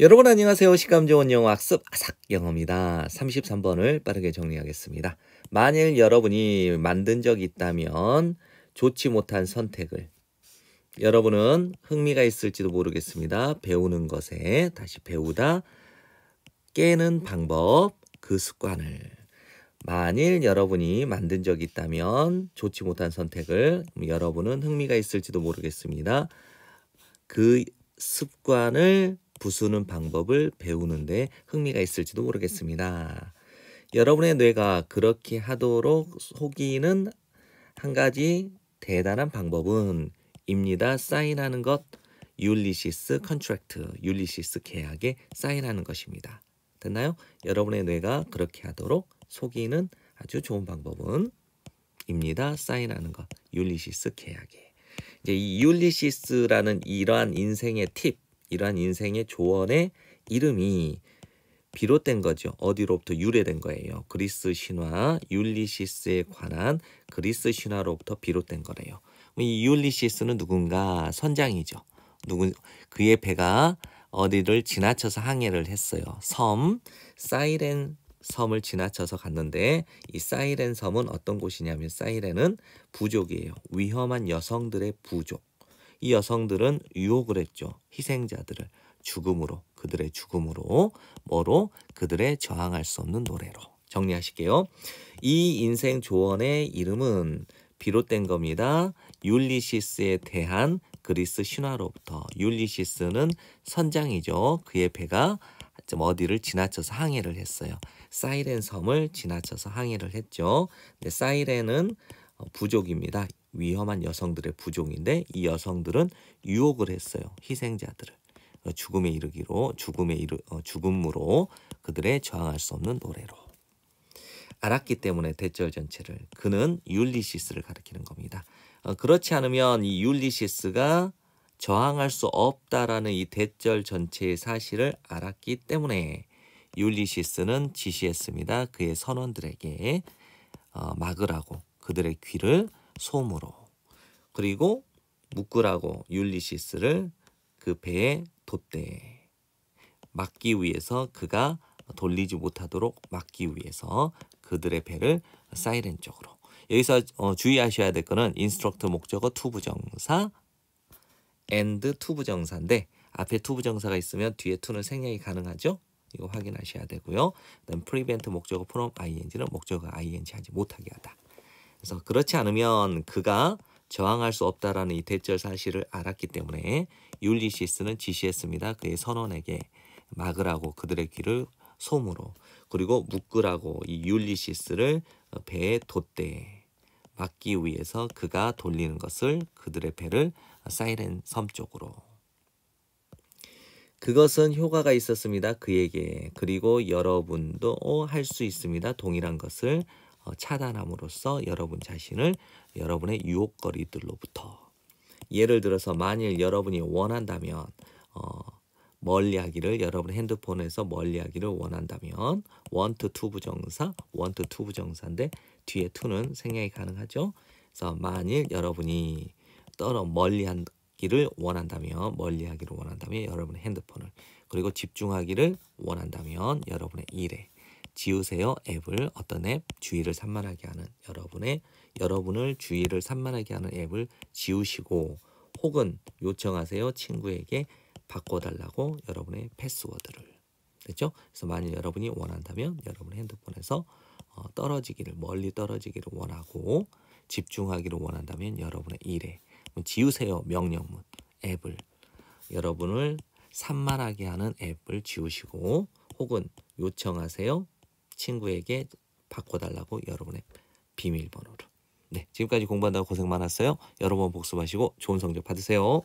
여러분 안녕하세요. 식감 좋은 영어 학습 아삭 영어입니다. 33번을 빠르게 정리하겠습니다. 만일 여러분이 만든 적이 있다면 좋지 못한 선택을 여러분은 흥미가 있을지도 모르겠습니다. 배우는 것에 다시 배우다 깨는 방법 그 습관을 만일 여러분이 만든 적이 있다면 좋지 못한 선택을 여러분은 흥미가 있을지도 모르겠습니다. 그 습관을 부수는 방법을 배우는데 흥미가 있을지도 모르겠습니다. 여러분의 뇌가 그렇게 하도록 속이는 한 가지 대단한 방법은 입니다. 사인하는 것 율리시스 컨트랙트, 율리시스 계약에 사인하는 것입니다. 됐나요? 여러분의 뇌가 그렇게 하도록 속이는 아주 좋은 방법은 입니다. 사인하는 것, 율리시스 계약에. 이제 이 율리시스라는 이러한 인생의 팁, 이러한 인생의 조언의 이름이 비롯된 거죠. 어디로부터 유래된 거예요. 그리스 신화 율리시스에 관한 그리스 신화로부터 비롯된 거래요. 이 율리시스는 누군가 선장이죠. 누군 그의 배가 어디를 지나쳐서 항해를 했어요. 섬 사이렌 섬을 지나쳐서 갔는데 이 사이렌 섬은 어떤 곳이냐면 사이렌은 부족이에요. 위험한 여성들의 부족. 이 여성들은 유혹을 했죠. 희생자들을 죽음으로 그들의 죽음으로 뭐로 그들의 저항할 수 없는 노래로 정리하실게요. 이 인생 조언의 이름은 비롯된 겁니다. 율리시스에 대한 그리스 신화로부터 율리시스는 선장이죠. 그의 배가 좀 어디를 지나쳐서 항해를 했어요. 사이렌 섬을 지나쳐서 항해를 했죠. 근데 사이렌은 부족입니다. 위험한 여성들의 부종인데 이 여성들은 유혹을 했어요. 희생자들을. 그러니까 죽음에 이르기로 죽음에 이르 어, 죽음으로 그들의 저항할 수 없는 노래로 알았기 때문에 대절 전체를 그는 율리시스를 가리키는 겁니다. 어, 그렇지 않으면 이 율리시스가 저항할 수 없다라는 이 대절 전체의 사실을 알았기 때문에 율리시스는 지시했습니다. 그의 선원들에게 어, 막으라고 그들의 귀를 솜으로 그리고 묶으라고 율리시스를 그 배에 돛대 막기 위해서 그가 돌리지 못하도록 막기 위해서 그들의 배를 사이렌 쪽으로 여기서 어, 주의하셔야 될 거는 인스트럭트 목적어 투부정사 and 투부정사인데 앞에 투부정사가 있으면 뒤에 투는 생략이 가능하죠. 이거 확인하셔야 되고요. 그다음 prevent 목적어 from ing는 목적어 ing 하지 못하게 하다. 그래서 그렇지 않으면 그가 저항할 수 없다라는 이 대절 사실을 알았기 때문에 율리시스는 지시했습니다. 그의 선원에게 막으라고 그들의 귀를 솜으로 그리고 묶으라고 이 율리시스를 배에 돛대에 막기 위해서 그가 돌리는 것을 그들의 배를 사이렌 섬 쪽으로 그것은 효과가 있었습니다. 그에게 그리고 여러분도 할 수 있습니다. 동일한 것을 어, 차단함으로써 여러분 자신을 여러분의 유혹거리들로부터 예를 들어서 만일 여러분이 원한다면 어, 멀리하기를 여러분 핸드폰에서 멀리하기를 원한다면 원트 투 부정사 원트 투 부정사인데 뒤에 투는 생략이 가능하죠. 그래서 만일 여러분이 떨어 멀리하기를 원한다면 멀리하기를 원한다면 여러분의 핸드폰을 그리고 집중하기를 원한다면 여러분의 일에 지우세요 앱을 어떤 앱 주의를 산만하게 하는 여러분의 여러분을 주의를 산만하게 하는 앱을 지우시고 혹은 요청하세요 친구에게 바꿔달라고 여러분의 패스워드를 그렇죠 그래서 만일 여러분이 원한다면 여러분 의 핸드폰에서 어, 떨어지기를 멀리 떨어지기를 원하고 집중하기를 원한다면 여러분의 일에 지우세요 명령문 앱을 여러분을 산만하게 하는 앱을 지우시고 혹은 요청하세요 친구에게 바꿔달라고 여러분의 비밀번호로. 네, 지금까지 공부한다고 고생 많았어요. 여러 분 복습하시고 좋은 성적 받으세요.